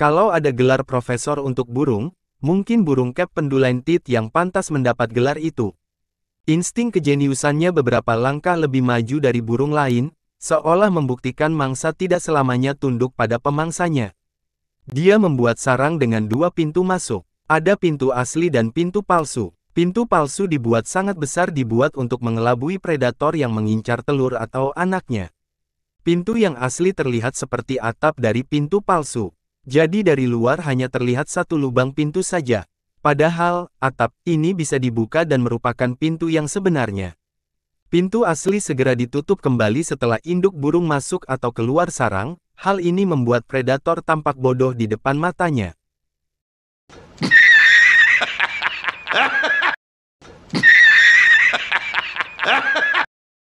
Kalau ada gelar profesor untuk burung, mungkin burung cap pendulain tit yang pantas mendapat gelar itu. Insting kejeniusannya beberapa langkah lebih maju dari burung lain, seolah membuktikan mangsa tidak selamanya tunduk pada pemangsanya. Dia membuat sarang dengan dua pintu masuk. Ada pintu asli dan pintu palsu. Pintu palsu dibuat sangat besar dibuat untuk mengelabui predator yang mengincar telur atau anaknya. Pintu yang asli terlihat seperti atap dari pintu palsu. Jadi dari luar hanya terlihat satu lubang pintu saja. Padahal, atap ini bisa dibuka dan merupakan pintu yang sebenarnya. Pintu asli segera ditutup kembali setelah induk burung masuk atau keluar sarang, hal ini membuat predator tampak bodoh di depan matanya. Ha ha ha!